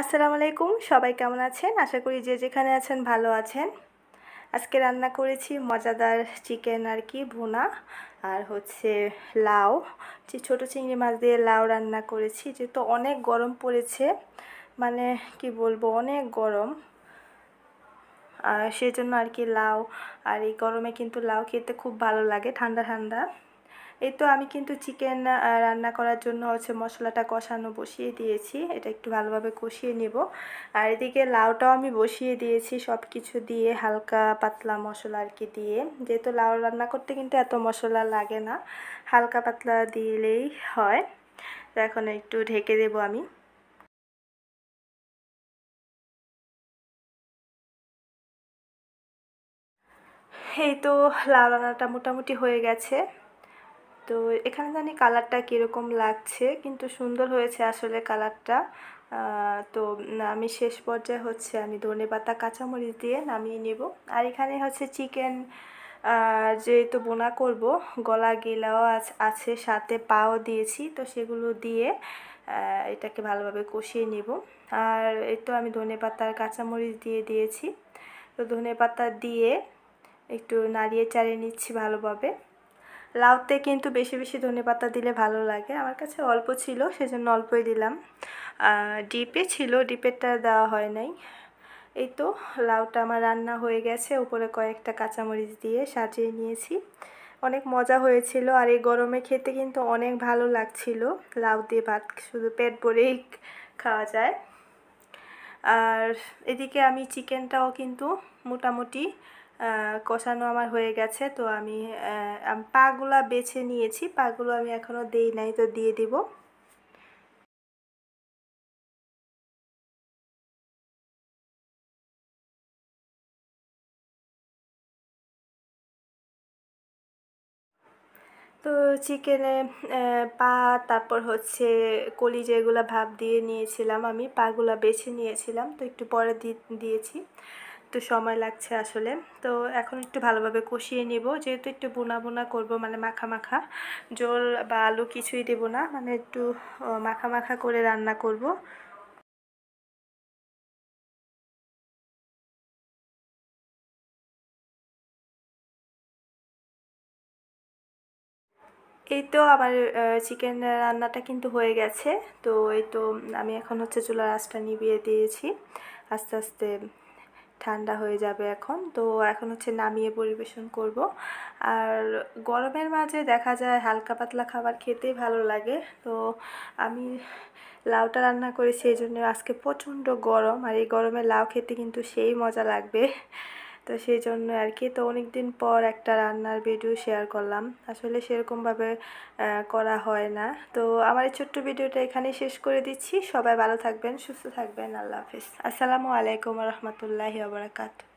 আসসালামু আলাইকুম সবাই কেমন আছেন আশা করি যে যেখানে আছেন ভালো আছেন আজকে রান্না করেছি মজাদার চিকেন আর কি ভুনা আর হচ্ছে লাউ যে ছোটো চিংড়ি মাছ দিয়ে লাউ রান্না করেছি যেহেতু অনেক গরম পড়েছে মানে কি বলবো অনেক গরম আর সেই জন্য আর কি লাউ আর এই গরমে কিন্তু লাউ খেতে খুব ভালো লাগে ঠান্ডা ঠান্ডা এই তো আমি কিন্তু চিকেন রান্না করার জন্য হচ্ছে মশলাটা কষানো বসিয়ে দিয়েছি এটা একটু ভালোভাবে কষিয়ে নেব আর এদিকে লাউটাও আমি বসিয়ে দিয়েছি সব কিছু দিয়ে হালকা পাতলা মশলা আর কি দিয়ে যেহেতু লাউ রান্না করতে কিন্তু এত মশলা লাগে না হালকা পাতলা দিলেই হয় এখন একটু ঢেকে দেব আমি এই তো লাউ রান্নাটা মোটামুটি হয়ে গেছে তো এখানে জানি কালারটা কীরকম লাগছে কিন্তু সুন্দর হয়েছে আসলে কালারটা তো আমি শেষ পর্যায়ে হচ্ছে আমি ধনে পাতা কাঁচামরিচ দিয়ে নামিয়ে নেব আর এখানে হচ্ছে চিকেন যেহেতু বোনা করব গলা গিলাও আছে সাথে পাও দিয়েছি তো সেগুলো দিয়ে এটাকে ভালোভাবে কষিয়ে নেব আর এই তো আমি ধনে পাতার কাঁচামরিচ দিয়ে দিয়েছি তো ধনে পাতা দিয়ে একটু নাড়িয়ে চাড়িয়ে নিচ্ছি ভালোভাবে লাউতে কিন্তু বেশি বেশি ধনে পাতা দিলে ভালো লাগে আমার কাছে অল্প ছিল সেজন্য অল্পই দিলাম ডিপে ছিল ডিপেরটা দেওয়া হয় নাই এই তো লাউটা আমার রান্না হয়ে গেছে উপরে কয়েকটা কাঁচামরিচ দিয়ে সাজিয়ে নিয়েছি অনেক মজা হয়েছিল আর এই গরমে খেতে কিন্তু অনেক ভালো লাগছিল লাউ দিয়ে ভাত শুধু পেট ভরেই খাওয়া যায় আর এদিকে আমি চিকেনটাও কিন্তু মোটামুটি কষানো আমার হয়ে গেছে তো আমি পাগুলা বেছে নিয়েছি পাগুলো আমি এখনও দেই নাই তো দিয়ে দিব তো চিকেনে পা তারপর হচ্ছে কলি যেগুলো ভাব দিয়ে নিয়েছিলাম আমি পাগুলা বেছে নিয়েছিলাম তো একটু পরে দিয়েছি একটু সময় লাগছে আসলে তো এখন একটু ভালোভাবে কষিয়ে নিব যেহেতু একটু বোনা বোনা করব মানে মাখা মাখা জল বা আলু কিছুই দেব না মানে একটু মাখা মাখা করে রান্না করব এই তো আমার চিকেন রান্নাটা কিন্তু হয়ে গেছে তো এই তো আমি এখন হচ্ছে চুলার আঁচটা নিভিয়ে দিয়েছি আস্তে আস্তে ঠান্ডা হয়ে যাবে এখন তো এখন হচ্ছে নামিয়ে পরিবেশন করব আর গরমের মাঝে দেখা যায় হালকা পাতলা খাবার খেতেই ভালো লাগে তো আমি লাউটা রান্না করেছি এই জন্য আজকে প্রচণ্ড গরম আর এই গরমে লাউ খেতে কিন্তু সেই মজা লাগবে তো সেই জন্য আর কি তো অনেক দিন পর একটা রান্নার ভিডিও শেয়ার করলাম আসলে সেরকমভাবে করা হয় না তো আমার এই ছোট্ট ভিডিওটা এখানে শেষ করে দিচ্ছি সবাই ভালো থাকবেন সুস্থ থাকবেন আল্লাহ হাফিজ আসসালামু আলাইকুম রহমতুল্লাহি আবরাকাতু